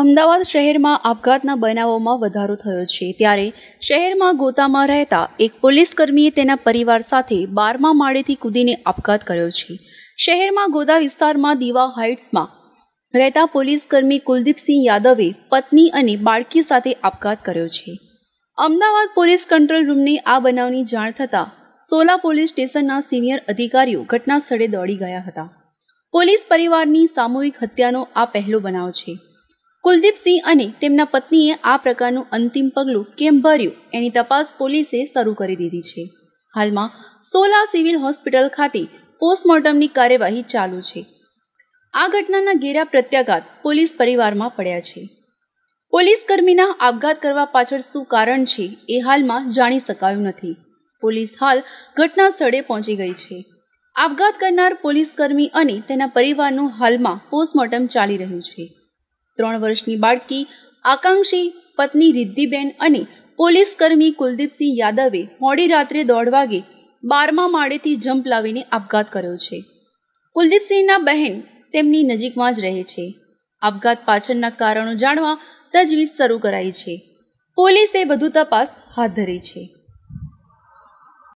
અમદાવાદ શહેરમાં આપઘાતના બનાવોમાં વધારો થયો છે ત્યારે શહેરમાં ગોતામાં રહેતા એક પોલીસ કર્મીએ તેના પરિવાર સાથે બારમા માળેથી કૂદીને આપઘાત કર્યો છે શહેરમાં ગોદા વિસ્તારમાં દીવા હાઇટ્સમાં રહેતા પોલીસ કર્મી કુલદીપસિંહ યાદવે પત્ની અને બાળકી સાથે આપઘાત કર્યો છે અમદાવાદ પોલીસ કંટ્રોલ રૂમને આ બનાવની જાણ થતાં સોલા પોલીસ સ્ટેશનના સિનિયર અધિકારીઓ ઘટના સ્થળે દોડી ગયા હતા પોલીસ પરિવારની સામૂહિક હત્યાનો આ પહેલો બનાવ છે કુલદીપસિંહ અને તેમના પત્નીએ આ પ્રકારનું અંતિમ પગલું કેમ ભર્યું એની તપાસ પોલીસે શરૂ કરી દીધી છે હાલમાં સોલા સિવિલ હોસ્પિટલ ખાતે પોસ્ટમોર્ટમની કાર્યવાહી ચાલુ છે આ ઘટનાના ઘેરા પ્રત્યાઘાત પોલીસ પરિવારમાં પડ્યા છે પોલીસ કર્મીના આપઘાત કરવા પાછળ શું કારણ છે એ હાલમાં જાણી શકાયું નથી પોલીસ હાલ ઘટના સ્થળે પહોંચી ગઈ છે આપઘાત કરનાર પોલીસકર્મી અને તેના પરિવારનું હાલમાં પોસ્ટમોર્ટમ ચાલી રહ્યું છે ત્રણ વર્ષની બાળકી આકાંક્ષી પત્ની રિદ્ધિબેન અને પોલીસકર્મી કુલદીપસિંહ યાદવે મોડી રાત્રે દોઢ વાગે બારમા માળેથી જમ્પ લાવીને આપઘાત કર્યો છે કુલદીપસિંહના બહેન તેમની નજીકમાં જ રહે છે આપઘાત પાછળના કારણો જાણવા તજવીજ શરૂ કરાઈ છે પોલીસે વધુ તપાસ હાથ ધરી છે